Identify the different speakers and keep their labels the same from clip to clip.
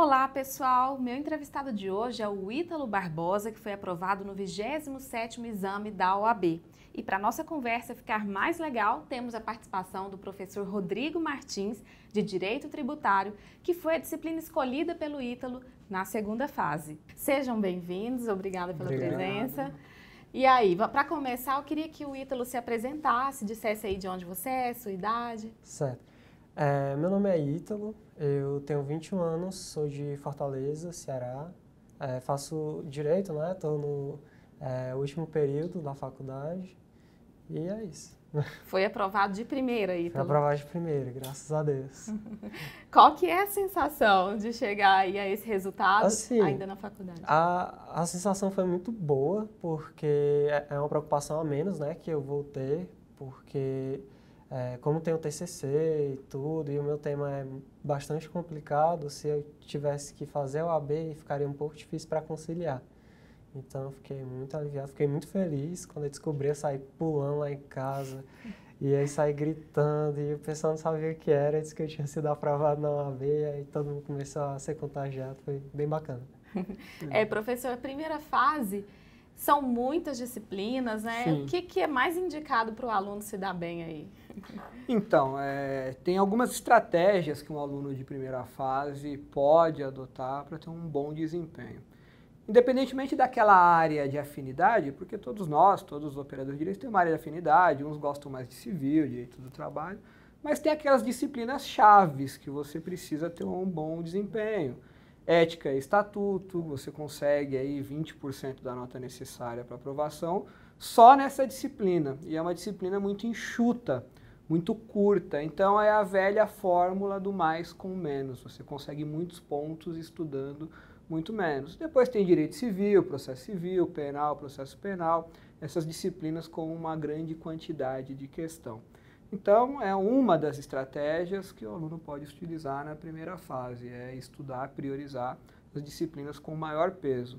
Speaker 1: Olá, pessoal! Meu entrevistado de hoje é o Ítalo Barbosa, que foi aprovado no 27º exame da OAB. E para nossa conversa ficar mais legal, temos a participação do professor Rodrigo Martins, de Direito Tributário, que foi a disciplina escolhida pelo Ítalo na segunda fase. Sejam bem-vindos, obrigada pela Obrigado. presença. E aí, para começar, eu queria que o Ítalo se apresentasse, dissesse aí de onde você é, sua idade.
Speaker 2: Certo. É, meu nome é Ítalo, eu tenho 21 anos, sou de Fortaleza, Ceará. É, faço direito, né? Estou no é, último período da faculdade. E é isso.
Speaker 1: Foi aprovado de primeira, Ítalo. Foi
Speaker 2: aprovado de primeira, graças a Deus.
Speaker 1: Qual que é a sensação de chegar aí a esse resultado assim, ainda na faculdade?
Speaker 2: A, a sensação foi muito boa, porque é, é uma preocupação a menos né, que eu vou ter, porque é, como tem o TCC e tudo, e o meu tema é bastante complicado, se eu tivesse que fazer o AB, ficaria um pouco difícil para conciliar. Então, eu fiquei muito aliviado, fiquei muito feliz quando eu descobri, eu saí pulando lá em casa, e aí saí gritando, e o pessoal não sabia o que era, disse que eu tinha sido aprovado na OAB, e aí todo mundo começou a ser contagiado, foi bem bacana.
Speaker 1: é, professor, a primeira fase são muitas disciplinas, né? Sim. O que, que é mais indicado para o aluno se dar bem aí?
Speaker 3: Então, é, tem algumas estratégias que um aluno de primeira fase pode adotar para ter um bom desempenho. Independentemente daquela área de afinidade, porque todos nós, todos os operadores de direito, têm uma área de afinidade, uns gostam mais de civil, direito do trabalho, mas tem aquelas disciplinas chaves que você precisa ter um bom desempenho. Ética e estatuto, você consegue aí 20% da nota necessária para aprovação só nessa disciplina, e é uma disciplina muito enxuta muito curta. Então é a velha fórmula do mais com menos. Você consegue muitos pontos estudando muito menos. Depois tem direito civil, processo civil, penal, processo penal, essas disciplinas com uma grande quantidade de questão. Então, é uma das estratégias que o aluno pode utilizar na primeira fase, é estudar, priorizar as disciplinas com maior peso.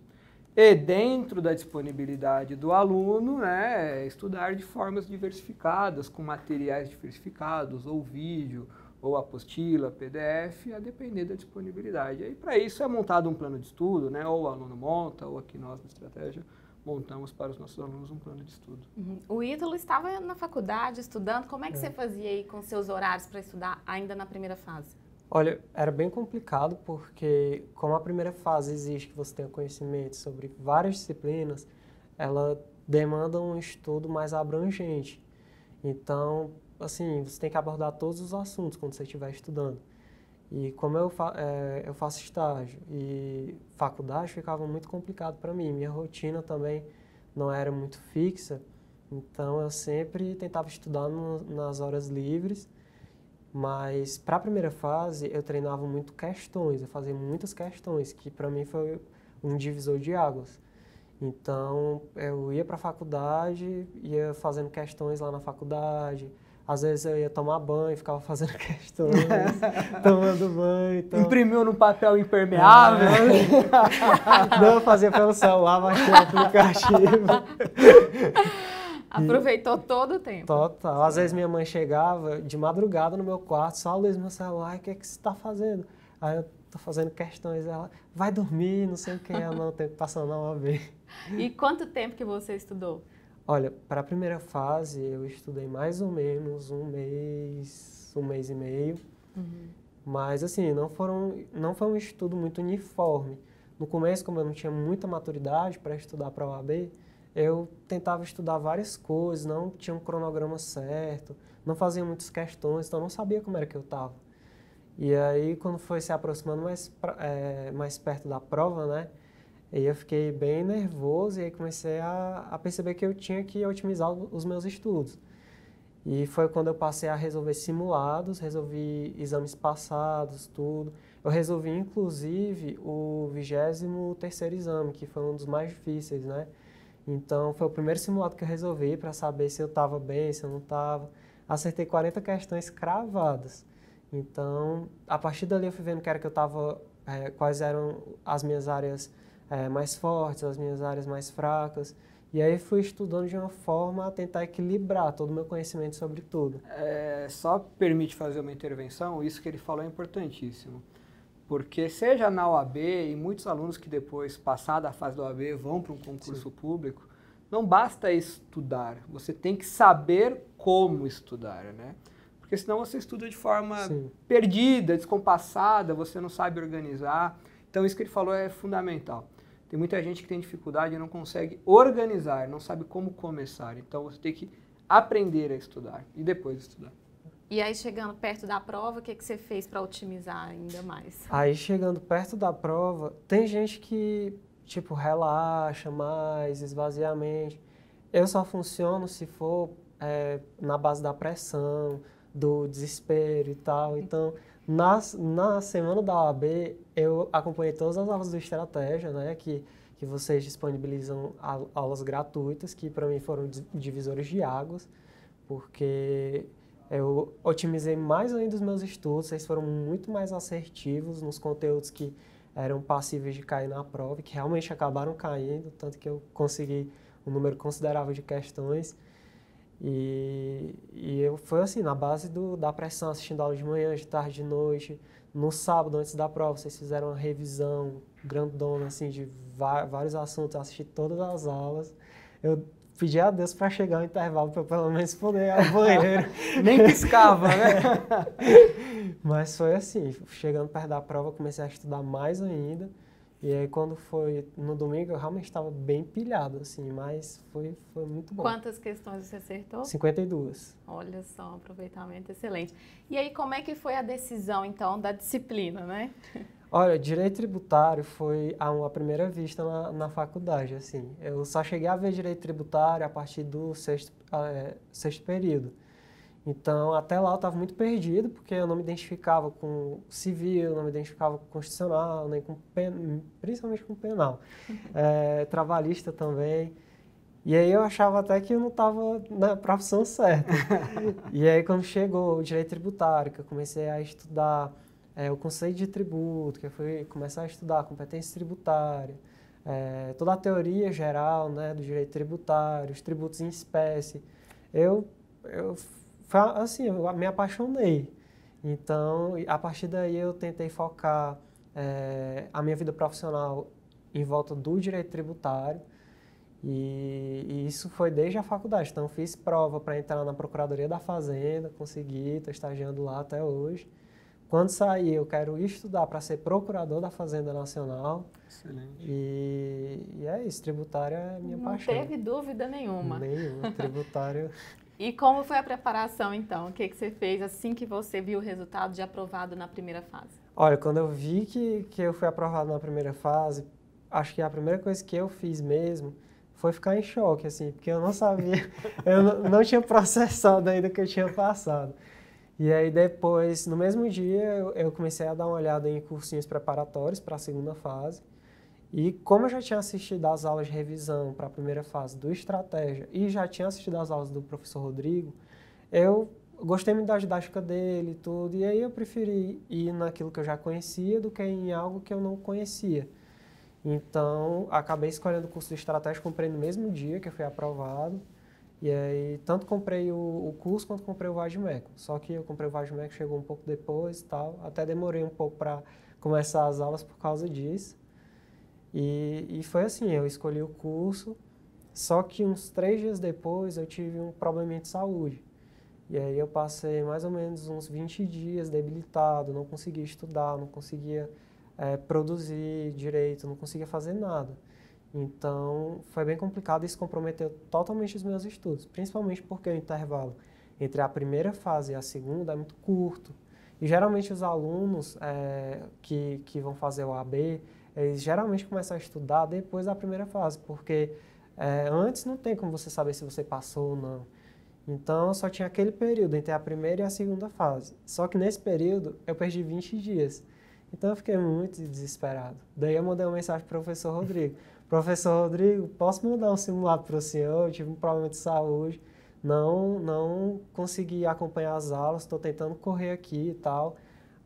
Speaker 3: E dentro da disponibilidade do aluno, né, é estudar de formas diversificadas, com materiais diversificados, ou vídeo, ou apostila, PDF, a depender da disponibilidade. E para isso é montado um plano de estudo, né, ou o aluno monta, ou aqui nós na estratégia montamos para os nossos alunos um plano de estudo.
Speaker 1: Uhum. O Ítalo estava na faculdade estudando, como é que é. você fazia aí com seus horários para estudar ainda na primeira fase?
Speaker 3: Olha, era bem complicado
Speaker 2: porque como a primeira fase exige que você tenha conhecimento sobre várias disciplinas, ela demanda um estudo mais abrangente. Então, assim, você tem que abordar todos os assuntos quando você estiver estudando. E como eu, fa é, eu faço estágio e faculdade ficava muito complicado para mim, minha rotina também não era muito fixa, então eu sempre tentava estudar no, nas horas livres mas para a primeira fase eu treinava muito questões, eu fazia muitas questões, que para mim foi um divisor de águas. Então eu ia para a faculdade, ia fazendo questões lá na faculdade. Às vezes eu ia tomar banho, ficava fazendo questões, tomando banho. Então... Imprimiu no papel impermeável.
Speaker 1: Ah,
Speaker 2: não, fazia pelo celular, baixei o aplicativo.
Speaker 1: Aproveitou e... todo o tempo.
Speaker 2: Total. Às vezes é. minha mãe chegava de madrugada no meu quarto, só a luz no meu celular, o que é que você está fazendo? Aí eu estou fazendo
Speaker 1: questões, ela
Speaker 2: vai dormir, não sei o que, ela não tem que passar na OAB.
Speaker 1: E quanto tempo que você estudou?
Speaker 2: Olha, para a primeira fase eu estudei mais ou menos um mês, um mês e meio. Uhum. Mas assim, não foram não foi um estudo muito uniforme. No começo, como eu não tinha muita maturidade para estudar para a OAB, eu tentava estudar várias coisas, não tinha um cronograma certo, não fazia muitas questões, então não sabia como era que eu estava. E aí, quando foi se aproximando mais, é, mais perto da prova, né? aí eu fiquei bem nervoso e aí comecei a, a perceber que eu tinha que otimizar os meus estudos. E foi quando eu passei a resolver simulados, resolvi exames passados, tudo. Eu resolvi, inclusive, o 23 terceiro exame, que foi um dos mais difíceis, né? Então, foi o primeiro simulado que eu resolvi para saber se eu estava bem, se eu não estava. Acertei 40 questões cravadas. Então, a partir dali eu fui vendo que era que eu estava, é, quais eram as minhas áreas é, mais fortes, as minhas áreas mais fracas. E aí fui estudando de uma forma a tentar equilibrar todo o meu conhecimento sobre tudo.
Speaker 3: É, só permite fazer uma intervenção, isso que ele falou é importantíssimo. Porque seja na OAB e muitos alunos que depois, passada a fase da OAB, vão para um concurso Sim. público, não basta estudar, você tem que saber como estudar, né? Porque senão você estuda de forma Sim. perdida, descompassada, você não sabe organizar. Então isso que ele falou é fundamental. Tem muita gente que tem dificuldade e não consegue organizar, não sabe como começar. Então você tem que aprender a estudar e depois estudar.
Speaker 1: E aí, chegando perto da prova, o que, que você fez para otimizar ainda mais? Aí,
Speaker 2: chegando perto da prova, tem gente que, tipo, relaxa mais, esvazia a mente. Eu só funciono se for é, na base da pressão, do desespero e tal. Então, nas, na semana da OAB, eu acompanhei todas as aulas do Estratégia, né? Que, que vocês disponibilizam aulas gratuitas, que para mim foram divisores de águas, porque eu otimizei mais ainda os meus estudos, eles foram muito mais assertivos nos conteúdos que eram passíveis de cair na prova, que realmente acabaram caindo, tanto que eu consegui um número considerável de questões. E, e eu foi assim, na base do, da pressão, assistindo aula de manhã, de tarde, de noite. No sábado, antes da prova, vocês fizeram uma revisão grandona, assim, de vários assuntos, assisti todas as aulas. Eu pedia a Deus para chegar o intervalo para pelo menos poder ao banheiro. Nem piscava, né? Mas foi assim, chegando perto da prova, comecei a estudar mais ainda. E aí quando foi no domingo, eu realmente estava bem pilhado, assim, mas foi, foi muito bom. Quantas
Speaker 1: questões você acertou?
Speaker 2: 52.
Speaker 1: Olha só, um aproveitamento excelente. E aí, como é que foi a decisão, então, da disciplina, né?
Speaker 2: Olha, direito tributário foi a uma primeira vista na, na faculdade, assim. Eu só cheguei a ver direito tributário a partir do sexto, ah, é, sexto período. Então, até lá eu estava muito perdido, porque eu não me identificava com civil, não me identificava com constitucional, nem com pen, principalmente com penal. É, trabalhista também. E aí eu achava até que eu não estava na profissão certa. e aí quando chegou o direito tributário, que eu comecei a estudar é, o conceito de tributo, que eu fui começar a estudar competência tributária, é, toda a teoria geral né, do direito tributário, os tributos em espécie. Eu, eu assim, eu me apaixonei. Então, a partir daí eu tentei focar é, a minha vida profissional em volta do direito tributário. E, e, isso foi desde a faculdade. Então, fiz prova para entrar na Procuradoria da Fazenda, consegui, estou estagiando lá até hoje. Quando sair, eu quero estudar para ser procurador da Fazenda Nacional. Excelente. E, e é isso, tributário é minha Não paixão. Não teve
Speaker 1: dúvida nenhuma. Nenhuma,
Speaker 2: tributário...
Speaker 1: e como foi a preparação, então? O que, que você fez assim que você viu o resultado de aprovado na primeira fase?
Speaker 2: Olha, quando eu vi que, que eu fui aprovado na primeira fase, acho que a primeira coisa que eu fiz mesmo foi ficar em choque, assim, porque eu não sabia, eu não, não tinha processado ainda o que eu tinha passado. E aí depois, no mesmo dia, eu, comecei a dar uma olhada em cursinhos preparatórios para a segunda fase. E como eu já tinha assistido às aulas de revisão para a primeira fase do Estratégia e já tinha assistido às aulas do professor Rodrigo, eu gostei muito da didática dele e tudo, e aí eu preferi ir naquilo que eu já conhecia do que em algo que eu não conhecia. Então, acabei escolhendo o curso de Estratégia, comprei no mesmo dia que eu fui aprovado. E aí, tanto comprei o, o curso quanto comprei o Vagimeco. Só que eu comprei o Vagimeco, chegou um pouco depois e tal. Até demorei um pouco para começar as aulas por causa disso. E, e foi assim, eu escolhi o curso, só que uns três dias depois eu tive um problema de saúde. E aí eu passei mais ou menos uns 20 dias debilitado, não conseguia estudar, não conseguia é, produzir direito, não conseguia fazer nada. Então, foi bem complicado e isso comprometeu totalmente os meus estudos, principalmente porque o intervalo entre a primeira fase e a segunda é muito curto. E geralmente os alunos é, que, que vão fazer o AB, eles geralmente começam a estudar depois da primeira fase, porque é, antes não tem como você saber se você passou ou não. Então, só tinha aquele período entre a primeira e a segunda fase. Só que nesse período, eu perdi 20 dias. Então, eu fiquei muito desesperado. Daí, eu mandei uma mensagem para o professor Rodrigo professor Rodrigo, posso mandar um simulado para o senhor? Eu tive um problema de saúde, não, não consegui acompanhar as aulas, estou tentando correr aqui e tal.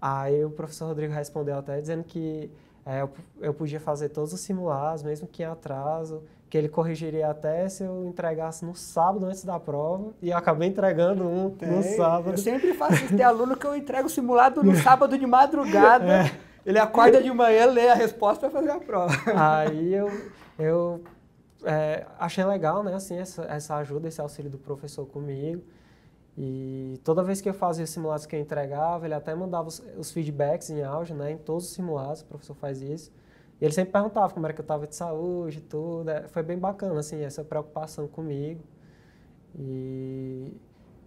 Speaker 2: Aí o professor Rodrigo respondeu até dizendo que é, eu, eu podia fazer todos os simulados, mesmo que em atraso, que ele corrigiria até se eu entregasse no sábado antes da prova, e acabei entregando um Tem. no sábado. Eu sempre
Speaker 3: faço isso, aluno que eu entrego o simulado no sábado de madrugada. É. Ele acorda de manhã, lê a resposta para fazer a prova. Aí eu, eu é, achei
Speaker 2: legal, né, assim, essa, essa ajuda, esse auxílio do professor comigo. E toda vez que eu fazia os simulados que eu entregava, ele até mandava os, os feedbacks em áudio, né, em todos os simulados, o professor faz isso. E ele sempre perguntava como era que eu estava de saúde, tudo. É, foi bem bacana, assim, essa preocupação comigo. E,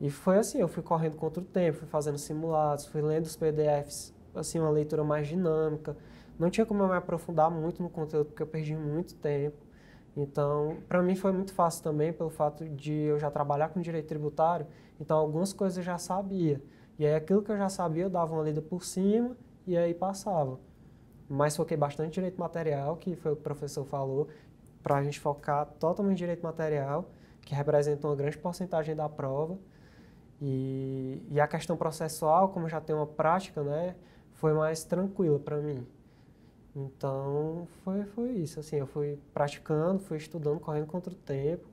Speaker 2: e foi assim, eu fui correndo contra o tempo, fui fazendo simulados, fui lendo os PDFs assim, uma leitura mais dinâmica. Não tinha como eu me aprofundar muito no conteúdo, porque eu perdi muito tempo. Então, para mim foi muito fácil também, pelo fato de eu já trabalhar com direito tributário, então algumas coisas eu já sabia. E aí aquilo que eu já sabia, eu dava uma lida por cima e aí passava. Mas foquei bastante direito material, que foi o que o professor falou, para a gente focar totalmente direito material, que representa uma grande porcentagem da prova. E, e a questão processual, como já tem uma prática, né? foi mais tranquila para mim. Então, foi, foi isso, assim, eu fui praticando, fui estudando, correndo contra o tempo.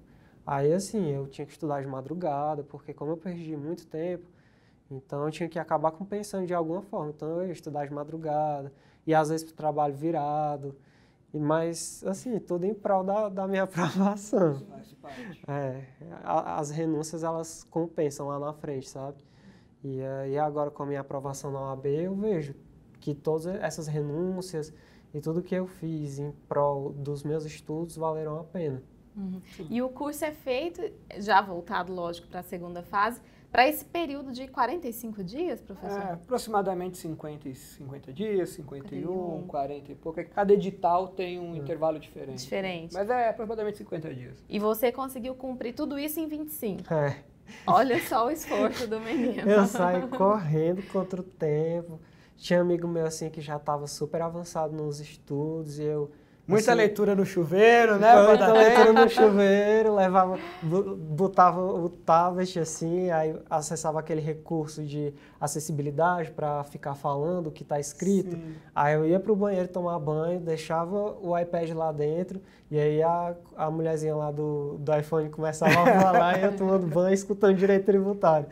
Speaker 2: Aí, assim, eu tinha que estudar de madrugada, porque como eu perdi muito tempo, então eu tinha que acabar compensando de alguma forma. Então, eu ia estudar de madrugada, e às vezes para o trabalho virado, mas, assim, tudo em prol da, da minha aprovação. É, as renúncias, elas compensam lá na frente, sabe? E, eh, e agora com a minha aprovação na OAB, eu vejo que todas essas renúncias e tudo que eu fiz em prol dos meus estudos valeram a pena.
Speaker 1: Uhum. E o curso é feito, já voltado, lógico, para a segunda fase, para esse período de 45 dias, professor? É,
Speaker 3: aproximadamente 50, 50 dias, 51, 41. 40
Speaker 1: e pouco. É cada edital tem um hum. intervalo diferente. Diferente. Mas é aproximadamente 50 dias. E você conseguiu cumprir tudo isso em 25? É. Olha só o esforço do menino. Eu saí correndo
Speaker 2: contra o tempo. Tinha amigo meu assim que já estava super avançado nos estudos e eu Muita assim, leitura no chuveiro, né? Muita leitura no chuveiro, levava, botava o tablet assim, aí acessava aquele recurso de acessibilidade para ficar falando o que está escrito. Sim. Aí eu ia para o banheiro tomar banho, deixava o iPad lá dentro, e aí a, a mulherzinha lá do, do iPhone começava a falar e eu tomando banho, escutando direito tributário.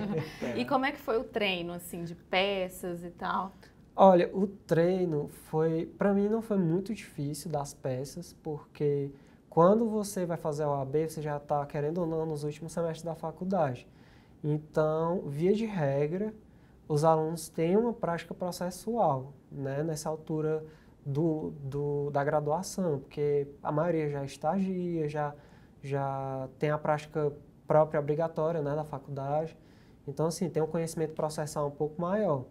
Speaker 1: e como é que foi o treino, assim, de peças e tal?
Speaker 2: Olha, o treino foi, para mim não foi muito difícil das peças, porque quando você vai fazer a OAB, você já está, querendo ou não, nos últimos semestres da faculdade. Então, via de regra, os alunos têm uma prática processual, né, nessa altura do, do, da graduação, porque a maioria já é estagia, já, já tem a prática própria obrigatória né, da faculdade. Então, assim, tem um conhecimento processual um pouco maior.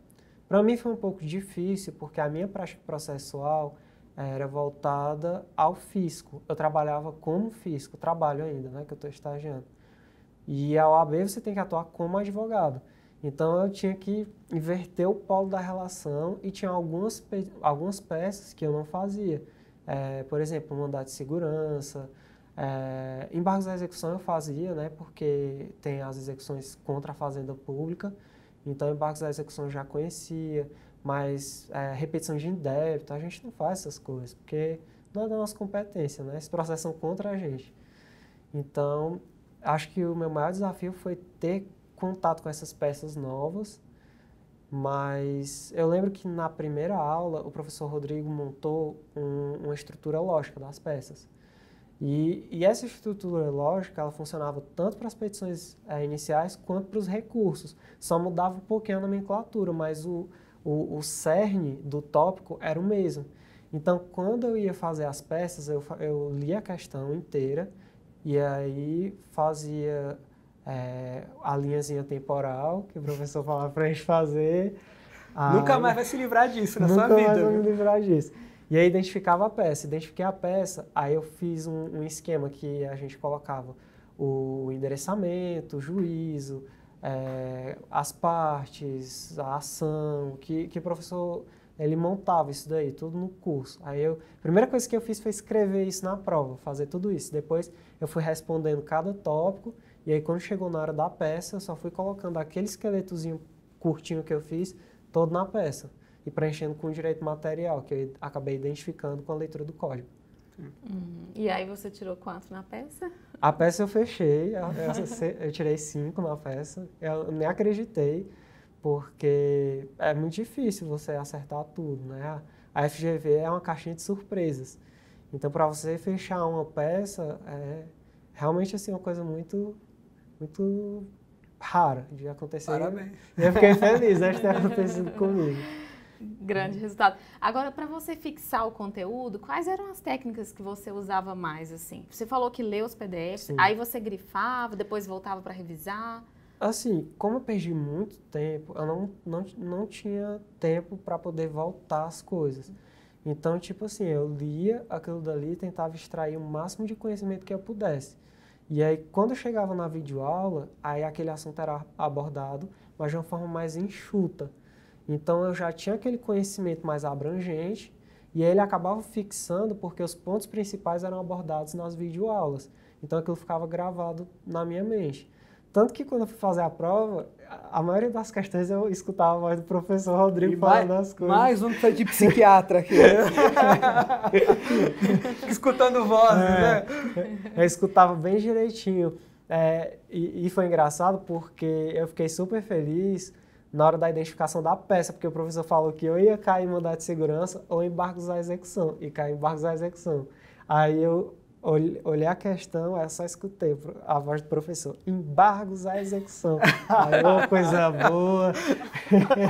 Speaker 2: Para mim foi um pouco difícil, porque a minha prática processual eh, era voltada ao fisco. Eu trabalhava como fisco, trabalho ainda, né, que eu estou estagiando. E a OAB você tem que atuar como advogado. Então eu tinha que inverter o polo da relação e tinha algumas, pe algumas peças que eu não fazia. É, por exemplo, mandato de segurança, é, embargos da execução eu fazia, né, porque tem as execuções contra a fazenda pública, então, embarques da execução já conhecia, mas é, repetição de indébito, a gente não faz essas coisas, porque não é da nossa competência, né? Esse processo é contra a gente. Então, acho que o meu maior desafio foi ter contato com essas peças novas, mas eu lembro que na primeira aula o professor Rodrigo montou um, uma estrutura lógica das peças. E, e, essa estrutura lógica ela funcionava tanto para as petições é, iniciais quanto para os recursos. Só mudava um pouquinho a nomenclatura, mas o, o, o, cerne do tópico era o mesmo. Então, quando eu ia fazer as peças, eu, eu lia a questão inteira e aí fazia é, a linhazinha temporal que o professor falava para a gente fazer. Nunca aí, mais vai se livrar disso na sua vida. Nunca mais vai se livrar disso. E aí identificava a peça. Identifiquei a peça, aí eu fiz um, um esquema que a gente colocava o endereçamento, o juízo, é, as partes, a ação, que, que o professor ele montava isso daí, tudo no curso. Aí eu, a primeira coisa que eu fiz foi escrever isso na prova, fazer tudo isso. Depois eu fui respondendo cada tópico, e aí quando chegou na hora da peça, eu só fui colocando aquele esqueletozinho curtinho que eu fiz, todo na peça e preenchendo com direito material, que eu acabei identificando com a leitura do código.
Speaker 1: Hum, e aí você tirou quanto na peça?
Speaker 2: A peça eu fechei, a peça, eu tirei cinco na peça. Eu nem acreditei, porque é muito difícil você acertar tudo, né? A FGV é uma caixinha de surpresas. Então, para você fechar uma peça, é realmente assim uma coisa muito, muito rara de acontecer. Parabéns. eu fiquei feliz né, de ter acontecido comigo.
Speaker 1: Grande resultado. Agora, para você fixar o conteúdo, quais eram as técnicas que você usava mais, assim? Você falou que leu os PDFs, Sim. aí você grifava, depois voltava para revisar?
Speaker 2: Assim, como eu perdi muito tempo, eu não, não, não tinha tempo para poder voltar as coisas. Então, tipo assim, eu lia aquilo dali tentava extrair o máximo de conhecimento que eu pudesse. E aí, quando eu chegava na videoaula, aí aquele assunto era abordado, mas de uma forma mais enxuta. Então eu já tinha aquele conhecimento mais abrangente e ele acabava fixando porque os pontos principais eram abordados nas videoaulas. Então aquilo ficava gravado na minha mente. Tanto que quando eu fui fazer a prova, a maioria das questões eu escutava a voz do professor Rodrigo e falando mais, as coisas. Mais um de psiquiatra aqui. Né?
Speaker 3: Escutando vozes, é, né?
Speaker 2: Eu escutava bem direitinho. É, e, e foi engraçado porque eu fiquei super feliz na hora da identificação da peça, porque o professor falou que eu ia cair em mandato de segurança ou em barcos à execução, e cair em barcos à execução. Aí eu olhei a questão, eu só escutei a voz do professor, embargos à execução. Aí, oh, coisa boa.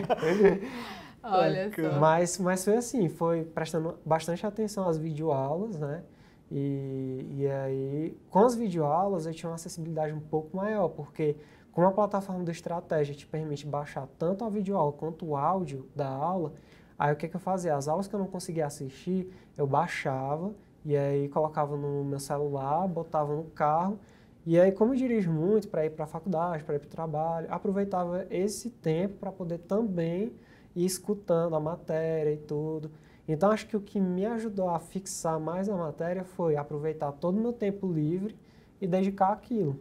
Speaker 2: Olha só. Mas, mas foi assim, foi prestando bastante atenção às videoaulas, né? E, e aí, com as videoaulas, eu tinha uma acessibilidade um pouco maior, porque como a plataforma do Estratégia te permite baixar tanto a videoaula quanto o áudio da aula, aí o que, que eu fazia? As aulas que eu não conseguia assistir, eu baixava e aí colocava no meu celular, botava no carro. E aí, como eu dirijo muito para ir para a faculdade, para ir para o trabalho, aproveitava esse tempo para poder também ir escutando a matéria e tudo. Então, acho que o que me ajudou a fixar mais a matéria foi aproveitar todo o meu tempo livre e dedicar aquilo.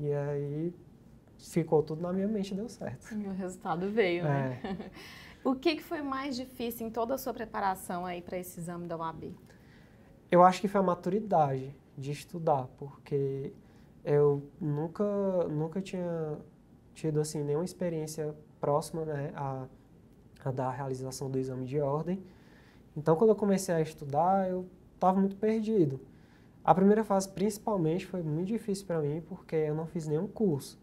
Speaker 2: E aí, ficou tudo na minha mente e deu certo.
Speaker 1: E o resultado veio, né? é. né? O que, que foi mais difícil em toda a sua preparação aí para esse exame da UAB?
Speaker 2: Eu acho que foi a maturidade de estudar, porque eu nunca, nunca tinha tido assim nenhuma experiência próxima né, a, a da realização do exame de ordem. Então, quando eu comecei a estudar, eu estava muito perdido. A primeira fase, principalmente, foi muito difícil para mim, porque eu não fiz nenhum curso.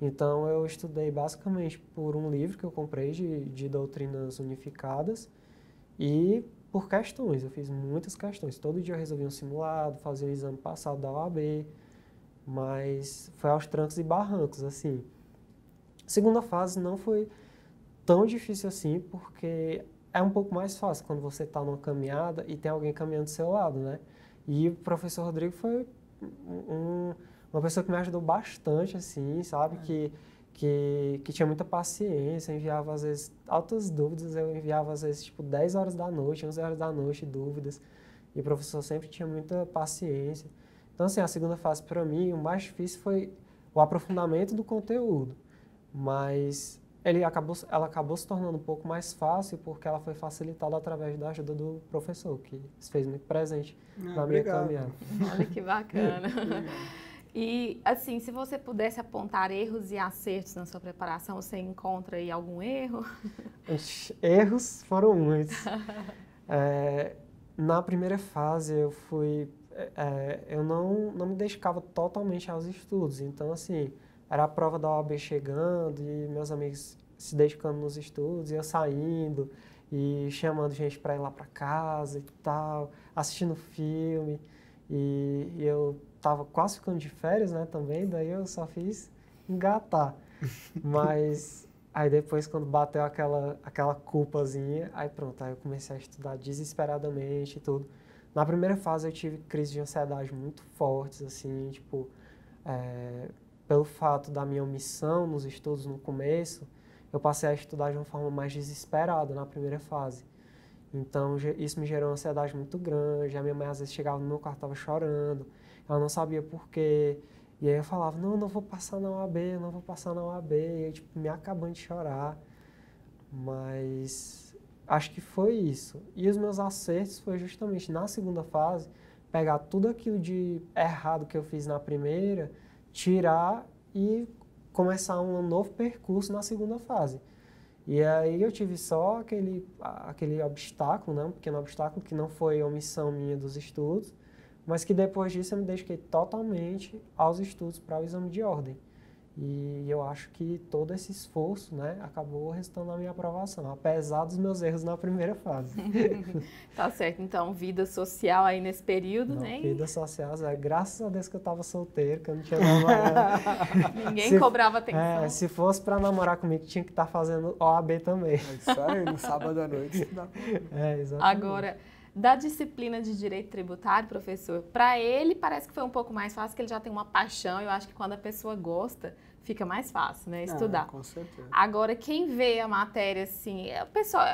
Speaker 2: Então eu estudei basicamente por um livro que eu comprei de, de doutrinas unificadas e por questões. Eu fiz muitas questões. Todo dia eu resolvia um simulado, fazia o exame passado da OAB, mas foi aos trancos e barrancos, assim. Segunda fase não foi tão difícil assim, porque é um pouco mais fácil quando você está numa caminhada e tem alguém caminhando do seu lado, né? E o professor Rodrigo foi um uma pessoa que me ajudou bastante, assim, sabe? É. Que, que, que tinha muita paciência, enviava às vezes altas dúvidas, eu enviava às vezes tipo 10 horas da noite, 11 horas da noite, dúvidas. E o professor sempre tinha muita paciência. Então, assim, a segunda fase para mim, o mais difícil foi o aprofundamento do conteúdo. Mas ele acabou, ela acabou se tornando um pouco mais fácil porque ela foi facilitada através da ajuda do professor, que se fez muito presente ah, na minha caminhada. Olha que bacana.
Speaker 1: É. E, assim, se você pudesse apontar erros e acertos na sua preparação, você encontra aí algum erro?
Speaker 2: Erros foram muitos. é, na primeira fase, eu fui... É, é, eu não, não me dedicava totalmente aos estudos. Então, assim, era a prova da OAB chegando e meus amigos se dedicando nos estudos e eu saindo e chamando gente para ir lá para casa e tal, assistindo filme. E, e eu tava quase ficando de férias, né, também, daí eu só fiz engatar. Mas aí depois quando bateu aquela aquela culpazinha, aí pronto, aí eu comecei a estudar desesperadamente e tudo. Na primeira fase eu tive crises de ansiedade muito fortes, assim, tipo, é, pelo fato da minha omissão nos estudos no começo, eu passei a estudar de uma forma mais desesperada na primeira fase. Então, isso me gerou uma ansiedade muito grande. A minha mãe às vezes chegava no meu quarto, estava chorando ela não sabia por quê. E aí eu falava, não, não vou passar na OAB, não vou passar na OAB. E aí, tipo, me acabando de chorar. Mas acho que foi isso. E os meus acertos foi justamente na segunda fase, pegar tudo aquilo de errado que eu fiz na primeira, tirar e começar um novo percurso na segunda fase. E aí eu tive só aquele, aquele obstáculo, né? um pequeno obstáculo, que não foi omissão minha dos estudos, mas que depois disso eu me dediquei totalmente aos estudos para o exame de ordem. E eu acho que todo esse esforço né, acabou resultando na minha aprovação, apesar dos meus erros na primeira fase.
Speaker 1: tá certo, então, vida social aí nesse período, não, né? Vida
Speaker 2: social, é, graças a Deus que eu estava solteiro, que eu não tinha namorado.
Speaker 1: Ninguém se, cobrava atenção. É,
Speaker 2: se fosse para namorar comigo, tinha que estar tá fazendo OAB também. É isso aí, no sábado à noite. é, exatamente. Agora
Speaker 1: da disciplina de direito tributário, professor, para ele parece que foi um pouco mais fácil, que ele já tem uma paixão. Eu acho que quando a pessoa gosta, fica mais fácil, né? Estudar. É, com certeza. Agora, quem vê a matéria assim, é, o pessoal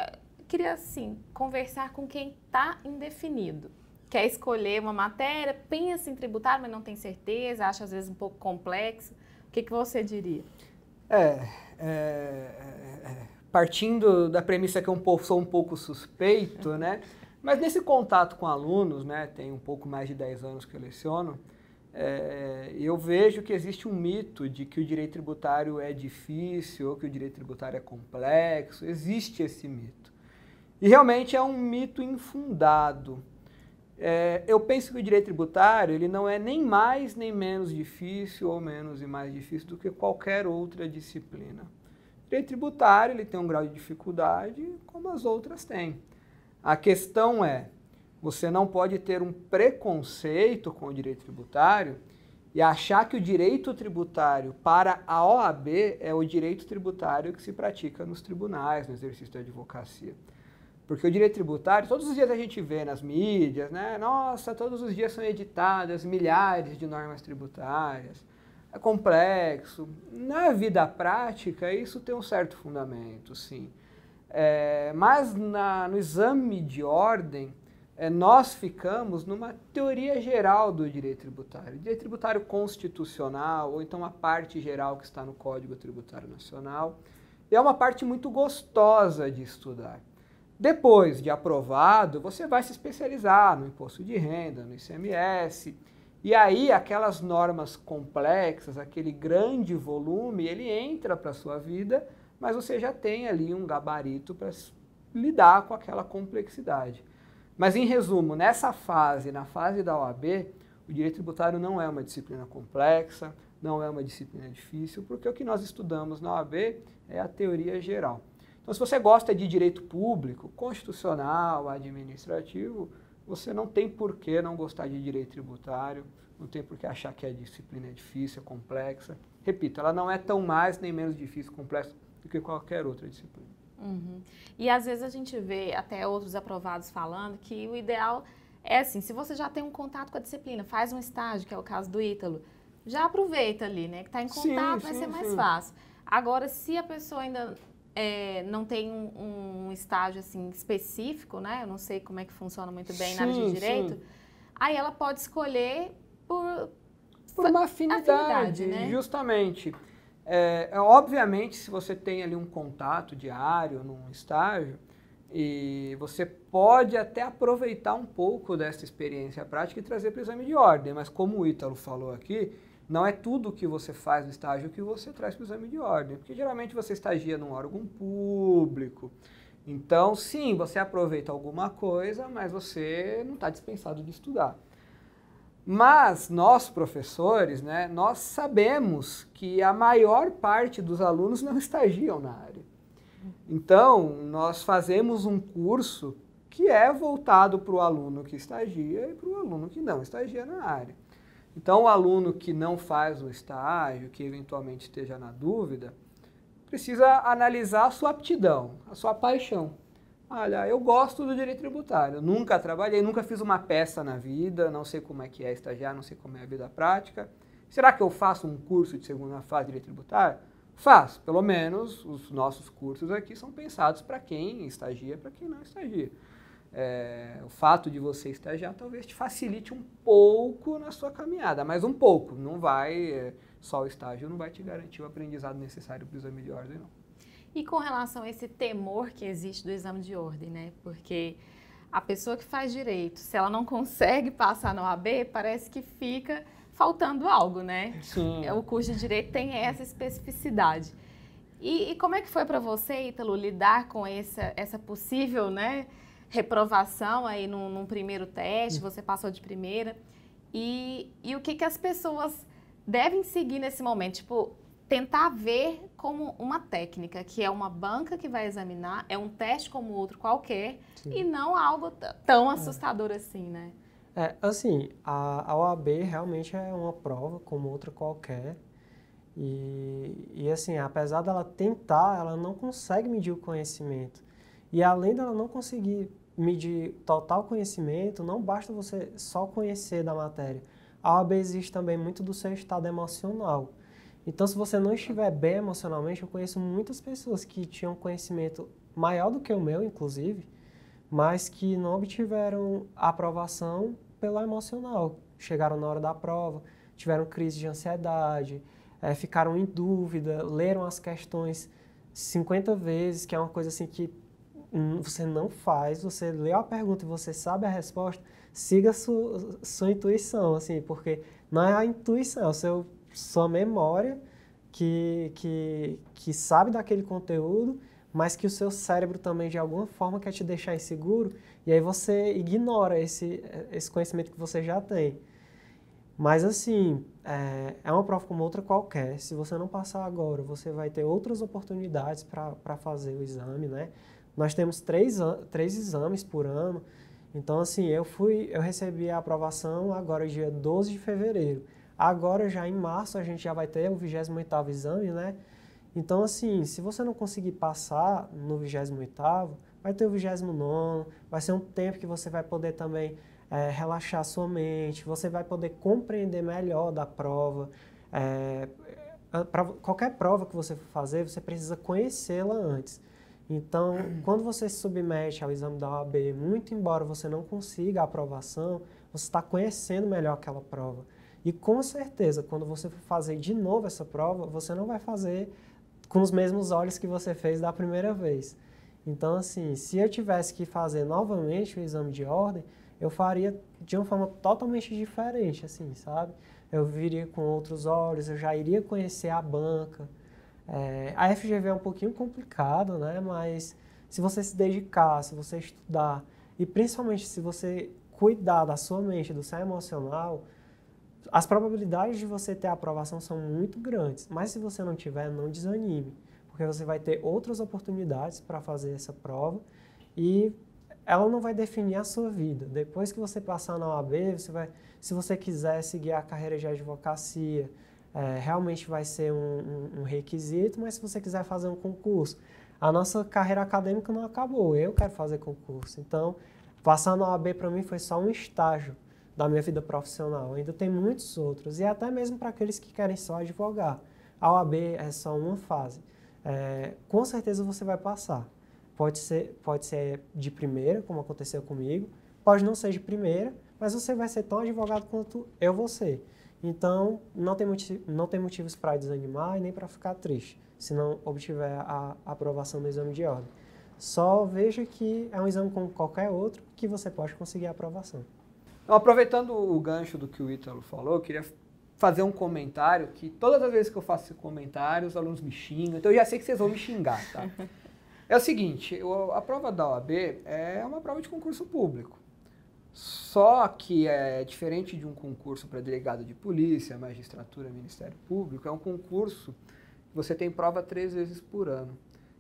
Speaker 1: queria assim conversar com quem está indefinido. Quer escolher uma matéria, pensa em tributário, mas não tem certeza, acha às vezes um pouco complexo. O que, que você diria?
Speaker 3: É, é, é, é, é partindo da premissa que eu sou um pouco suspeito, né? Mas nesse contato com alunos, né, tem um pouco mais de 10 anos que eu leciono, é, eu vejo que existe um mito de que o direito tributário é difícil ou que o direito tributário é complexo. Existe esse mito. E realmente é um mito infundado. É, eu penso que o direito tributário ele não é nem mais nem menos difícil ou menos e mais difícil do que qualquer outra disciplina. O direito tributário ele tem um grau de dificuldade como as outras têm. A questão é, você não pode ter um preconceito com o direito tributário e achar que o direito tributário para a OAB é o direito tributário que se pratica nos tribunais, no exercício da advocacia. Porque o direito tributário, todos os dias a gente vê nas mídias, né? Nossa, todos os dias são editadas milhares de normas tributárias. É complexo. Na vida prática, isso tem um certo fundamento, sim. É, mas na, no exame de ordem, é, nós ficamos numa teoria geral do direito tributário, direito tributário constitucional, ou então a parte geral que está no Código Tributário Nacional. E é uma parte muito gostosa de estudar. Depois de aprovado, você vai se especializar no imposto de renda, no ICMS, e aí aquelas normas complexas, aquele grande volume, ele entra para a sua vida mas você já tem ali um gabarito para lidar com aquela complexidade. Mas em resumo, nessa fase, na fase da OAB, o direito tributário não é uma disciplina complexa, não é uma disciplina difícil, porque o que nós estudamos na OAB é a teoria geral. Então, se você gosta de direito público, constitucional, administrativo, você não tem por que não gostar de direito tributário, não tem por que achar que a disciplina é difícil, é complexa. Repito, ela não é tão mais nem menos difícil, complexa do que qualquer outra disciplina.
Speaker 1: Uhum. E às vezes a gente vê até outros aprovados falando que o ideal é assim, se você já tem um contato com a disciplina, faz um estágio, que é o caso do Ítalo, já aproveita ali, né? Que está em contato, sim, vai sim, ser mais sim. fácil. Agora, se a pessoa ainda é, não tem um, um, estágio assim específico, né? Eu não sei como é que funciona muito bem na área de direito. Aí ela pode escolher por, por uma afinidade, afinidade né?
Speaker 3: justamente. É, é, obviamente, se você tem ali um contato diário num estágio, e você pode até aproveitar um pouco dessa experiência prática e trazer para o exame de ordem, mas como o Ítalo falou aqui, não é tudo que você faz no estágio que você traz para o exame de ordem, porque geralmente você estagia num órgão público. Então, sim, você aproveita alguma coisa, mas você não está dispensado de estudar. Mas nós, professores, né, nós sabemos que a maior parte dos alunos não estagiam na área. Então, nós fazemos um curso que é voltado para o aluno que estagia e para o aluno que não estagia na área. Então, o aluno que não faz o estágio, que eventualmente esteja na dúvida, precisa analisar a sua aptidão, a sua paixão. Olha, eu gosto do direito tributário, nunca trabalhei, nunca fiz uma peça na vida, não sei como é que é estagiar, não sei como é a vida prática. Será que eu faço um curso de segunda fase de direito tributário? Faz, pelo menos os nossos cursos aqui são pensados para quem estagia, para quem não estagia. É, o fato de você estagiar talvez te facilite um pouco na sua caminhada, mas um pouco, não vai, é, só o estágio não vai te garantir o aprendizado necessário para o exame de ordem, não.
Speaker 1: E com relação a esse temor que existe do exame de ordem, né? Porque a pessoa que faz direito, se ela não consegue passar no AB, parece que fica faltando algo, né? Sim. O curso de direito tem essa especificidade. E, e como é que foi para você, Ítalo, lidar com essa, essa possível né, reprovação aí num, num primeiro teste? Hum. Você passou de primeira. E, e o que, que as pessoas devem seguir nesse momento? Tipo, tentar ver como uma técnica, que é uma banca que vai examinar, é um teste como outro qualquer, Sim. e não algo tão assustador é. assim, né?
Speaker 2: É, assim, a, a OAB realmente é uma prova como outra qualquer, e, e assim, apesar dela tentar, ela não consegue medir o conhecimento. E além dela não conseguir medir total conhecimento, não basta você só conhecer da matéria. A OAB existe também muito do seu estado emocional. Então, se você não estiver bem emocionalmente, eu conheço muitas pessoas que tinham conhecimento maior do que o meu, inclusive, mas que não obtiveram aprovação pelo emocional. Chegaram na hora da prova, tiveram crise de ansiedade, é, ficaram em dúvida, leram as questões 50 vezes, que é uma coisa assim que você não faz, você lê a pergunta e você sabe a resposta, siga a sua, sua intuição, assim, porque não é a intuição, é o seu sua memória que, que, que sabe daquele conteúdo, mas que o seu cérebro também de alguma forma quer te deixar inseguro, e aí você ignora esse, esse conhecimento que você já tem. Mas assim, é, é uma prova como outra qualquer. Se você não passar agora, você vai ter outras oportunidades para fazer o exame, né? Nós temos três, três exames por ano. Então, assim, eu fui, eu recebi a aprovação agora dia 12 de fevereiro. Agora já em março a gente já vai ter o 28º exame, né? Então assim, se você não conseguir passar no 28º, vai ter o 29 vai ser um tempo que você vai poder também é, relaxar sua mente, você vai poder compreender melhor da prova. É, para qualquer prova que você for fazer, você precisa conhecê-la antes. Então, quando você se submete ao exame da OAB, muito embora você não consiga a aprovação, você está conhecendo melhor aquela prova. E com certeza, quando você for fazer de novo essa prova, você não vai fazer com os mesmos olhos que você fez da primeira vez. Então, assim, se eu tivesse que fazer novamente o exame de ordem, eu faria de uma forma totalmente diferente, assim, sabe? Eu viria com outros olhos, eu já iria conhecer a banca. É, a FGV é um pouquinho complicado, né? Mas se você se dedicar, se você estudar e principalmente se você cuidar da sua mente, do seu emocional, as probabilidades de você ter aprovação são muito grandes, mas se você não tiver, não desanime, porque você vai ter outras oportunidades para fazer essa prova e ela não vai definir a sua vida. Depois que você passar na OAB, você vai, se você quiser seguir a carreira de advocacia, é, realmente vai ser um, um, um requisito, mas se você quiser fazer um concurso, a nossa carreira acadêmica não acabou, eu quero fazer concurso. Então, passar na OAB para mim foi só um estágio da minha vida profissional. Ainda tem muitos outros, e é até mesmo para aqueles que querem só advogar. A OAB é só uma fase. É, com certeza você vai passar. Pode ser, pode ser de primeira, como aconteceu comigo, pode não ser de primeira, mas você vai ser tão advogado quanto eu vou ser. Então, não tem, não tem motivos para desanimar e nem para ficar triste, se não obtiver a aprovação do exame de ordem. Só veja que é um exame como qualquer outro que você pode conseguir a aprovação.
Speaker 3: Aproveitando o gancho do que o Ítalo falou, eu queria fazer um comentário que todas as vezes que eu faço esse comentário, os alunos me xingam, então eu já sei que vocês vão me xingar, tá? É o seguinte, a prova da OAB é uma prova de concurso público. Só que é diferente de um concurso para delegado de polícia, magistratura, Ministério Público, é um concurso que você tem prova três vezes por ano.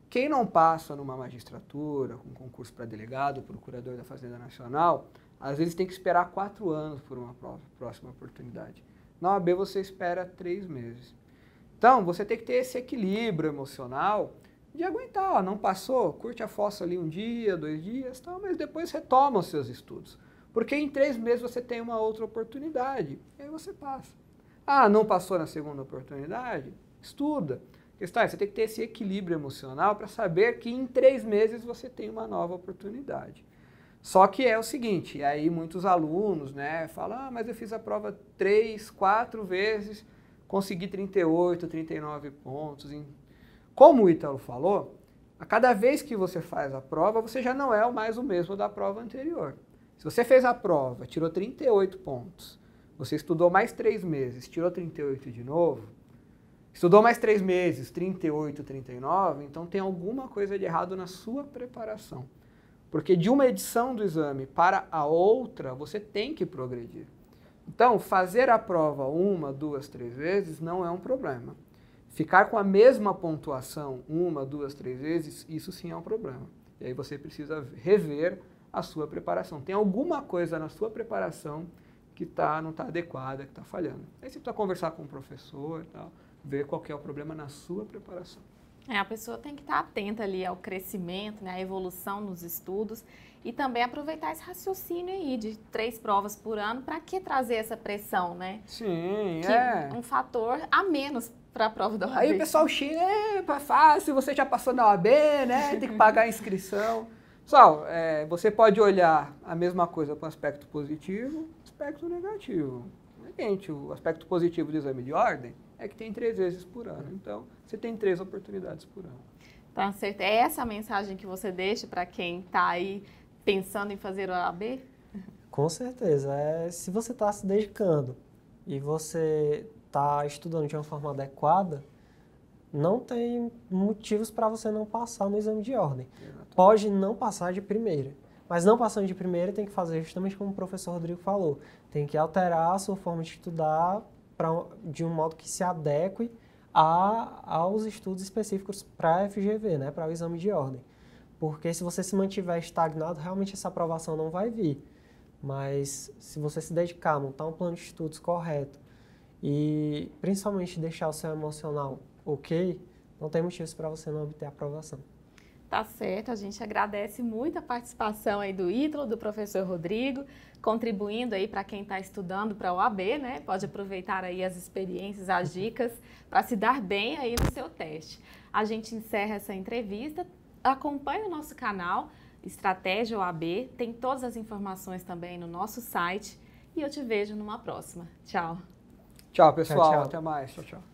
Speaker 3: Quem não passa numa magistratura, um concurso para delegado, procurador da Fazenda Nacional, às vezes tem que esperar quatro anos por uma próxima oportunidade. Na OAB você espera três meses. Então, você tem que ter esse equilíbrio emocional de aguentar, ó, não passou, curte a fossa ali um dia, dois dias, tal, mas depois retoma os seus estudos. Porque em três meses você tem uma outra oportunidade, e aí você passa. Ah, não passou na segunda oportunidade? Estuda. Questão é, você tem que ter esse equilíbrio emocional para saber que em três meses você tem uma nova oportunidade. Só que é o seguinte, aí muitos alunos né, falam, ah, mas eu fiz a prova três, quatro vezes, consegui 38, 39 pontos. Como o Ítalo falou, a cada vez que você faz a prova, você já não é mais o mesmo da prova anterior. Se você fez a prova, tirou 38 pontos, você estudou mais três meses, tirou 38 de novo, estudou mais três meses, 38, 39, então tem alguma coisa de errado na sua preparação. Porque de uma edição do exame para a outra, você tem que progredir. Então, fazer a prova uma, duas, três vezes não é um problema. Ficar com a mesma pontuação uma, duas, três vezes, isso sim é um problema. E aí você precisa rever a sua preparação. Tem alguma coisa na sua preparação que tá, não está adequada, que está falhando. Aí você precisa conversar com o professor e tal, ver qual é o problema na sua preparação.
Speaker 1: É, a pessoa tem que estar atenta ali ao crescimento, né, à evolução nos estudos e também aproveitar esse raciocínio aí de três provas por ano para que trazer essa pressão, né? Sim, que é. Um fator a menos para a prova da OAB. Aí o pessoal
Speaker 3: xinga, é, é, é fácil, você já passou na OAB, né? Tem que pagar a inscrição. Pessoal, é, você pode olhar a mesma coisa com aspecto positivo, aspecto negativo. Gente, é o aspecto positivo do exame de ordem é que tem três vezes por ano. Então, você tem três oportunidades por ano.
Speaker 1: Tá certo. É essa a mensagem que você deixa para quem está aí pensando em fazer o AB?
Speaker 2: Com certeza. É, se você está se dedicando e você está estudando de uma forma adequada, não tem motivos para você não passar no exame de ordem. Pode não passar de primeira. Mas não passando de primeira, tem que fazer justamente como o professor Rodrigo falou. Tem que alterar a sua forma de estudar de um modo que se adeque a, aos estudos específicos para a FGV, né, para o exame de ordem. Porque se você se mantiver estagnado, realmente essa aprovação não vai vir. Mas se você se dedicar, montar um plano de estudos correto e principalmente deixar o seu emocional ok, não tem motivos para você não obter aprovação.
Speaker 1: Tá certo, a gente agradece muito a participação aí do Ítalo, do professor Rodrigo, contribuindo aí para quem está estudando para a OAB, né? Pode aproveitar aí as experiências, as dicas para se dar bem aí no seu teste. A gente encerra essa entrevista. Acompanhe o nosso canal Estratégia OAB, tem todas as informações também no nosso site e eu te vejo numa próxima. Tchau. Tchau, pessoal. Tchau, tchau. Até mais. Tchau,
Speaker 3: tchau.